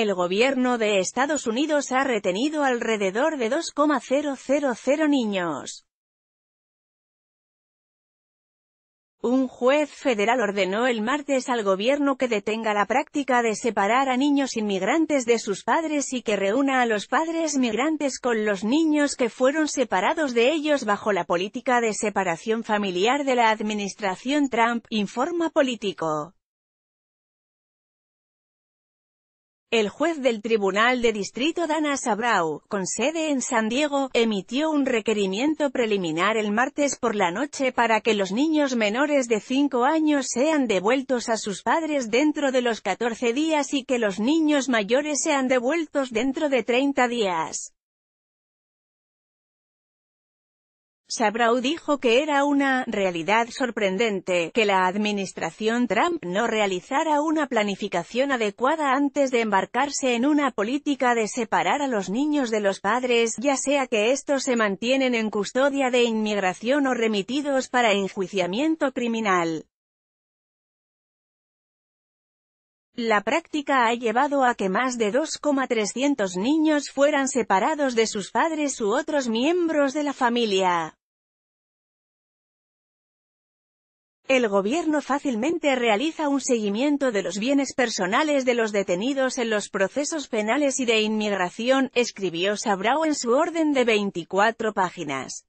El gobierno de Estados Unidos ha retenido alrededor de 2,000 niños. Un juez federal ordenó el martes al gobierno que detenga la práctica de separar a niños inmigrantes de sus padres y que reúna a los padres migrantes con los niños que fueron separados de ellos bajo la política de separación familiar de la administración Trump, informa político. El juez del Tribunal de Distrito Dana Sabrau, con sede en San Diego, emitió un requerimiento preliminar el martes por la noche para que los niños menores de 5 años sean devueltos a sus padres dentro de los 14 días y que los niños mayores sean devueltos dentro de 30 días. Sabrau dijo que era una «realidad sorprendente» que la administración Trump no realizara una planificación adecuada antes de embarcarse en una política de separar a los niños de los padres, ya sea que estos se mantienen en custodia de inmigración o remitidos para enjuiciamiento criminal. La práctica ha llevado a que más de 2,300 niños fueran separados de sus padres u otros miembros de la familia. El gobierno fácilmente realiza un seguimiento de los bienes personales de los detenidos en los procesos penales y de inmigración, escribió Sabrao en su orden de 24 páginas.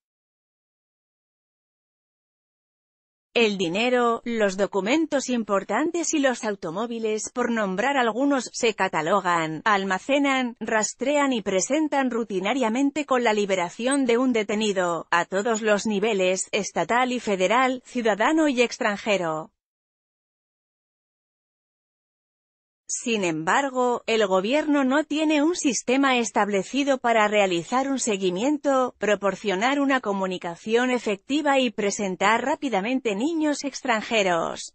el dinero, los documentos importantes y los automóviles, por nombrar algunos, se catalogan, almacenan, rastrean y presentan rutinariamente con la liberación de un detenido, a todos los niveles, estatal y federal, ciudadano y extranjero. Sin embargo, el gobierno no tiene un sistema establecido para realizar un seguimiento, proporcionar una comunicación efectiva y presentar rápidamente niños extranjeros.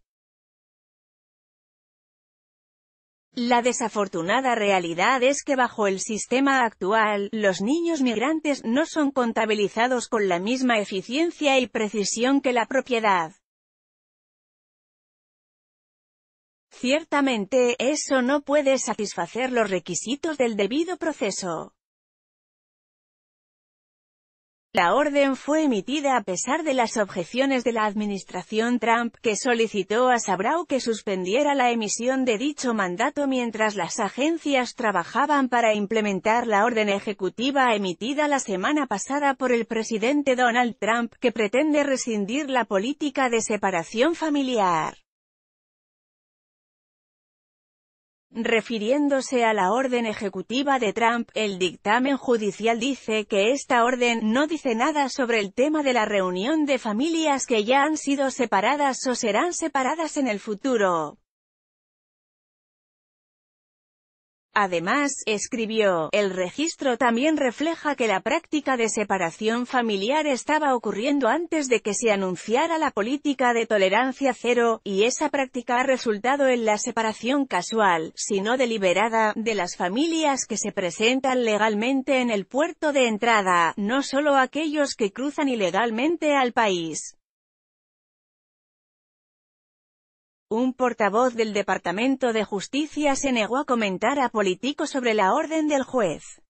La desafortunada realidad es que bajo el sistema actual, los niños migrantes no son contabilizados con la misma eficiencia y precisión que la propiedad. Ciertamente, eso no puede satisfacer los requisitos del debido proceso. La orden fue emitida a pesar de las objeciones de la administración Trump, que solicitó a Sabrau que suspendiera la emisión de dicho mandato mientras las agencias trabajaban para implementar la orden ejecutiva emitida la semana pasada por el presidente Donald Trump, que pretende rescindir la política de separación familiar. Refiriéndose a la orden ejecutiva de Trump, el dictamen judicial dice que esta orden no dice nada sobre el tema de la reunión de familias que ya han sido separadas o serán separadas en el futuro. Además, escribió, el registro también refleja que la práctica de separación familiar estaba ocurriendo antes de que se anunciara la política de tolerancia cero, y esa práctica ha resultado en la separación casual, si no deliberada, de las familias que se presentan legalmente en el puerto de entrada, no solo aquellos que cruzan ilegalmente al país. Un portavoz del Departamento de Justicia se negó a comentar a Politico sobre la orden del juez.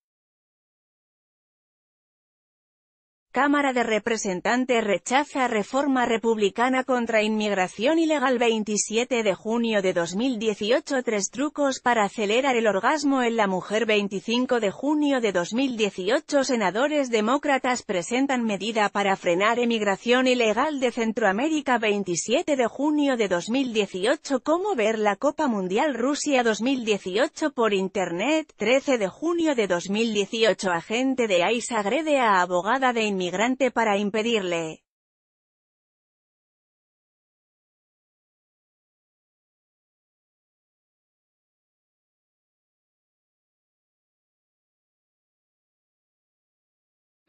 Cámara de Representantes rechaza reforma republicana contra inmigración ilegal 27 de junio de 2018 Tres trucos para acelerar el orgasmo en la mujer 25 de junio de 2018 Senadores demócratas presentan medida para frenar emigración ilegal de Centroamérica 27 de junio de 2018 Cómo ver la Copa Mundial Rusia 2018 por Internet 13 de junio de 2018 Agente de ICE agrede a abogada de inmigración para impedirle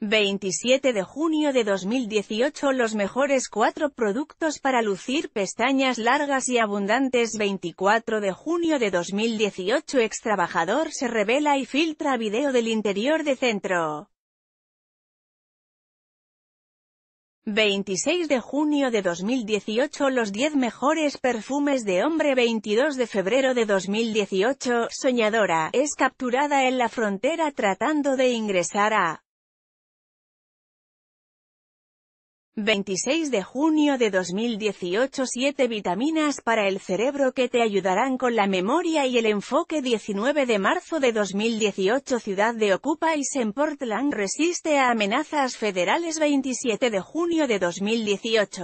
...27 de junio de 2018 Los mejores cuatro productos para lucir pestañas largas y abundantes 24 de junio de 2018 Ex trabajador se revela y filtra video del interior de centro 26 de junio de 2018 Los 10 mejores perfumes de hombre 22 de febrero de 2018, Soñadora, es capturada en la frontera tratando de ingresar a 26 de junio de 2018 7 vitaminas para el cerebro que te ayudarán con la memoria y el enfoque 19 de marzo de 2018 Ciudad de y en Portland resiste a amenazas federales 27 de junio de 2018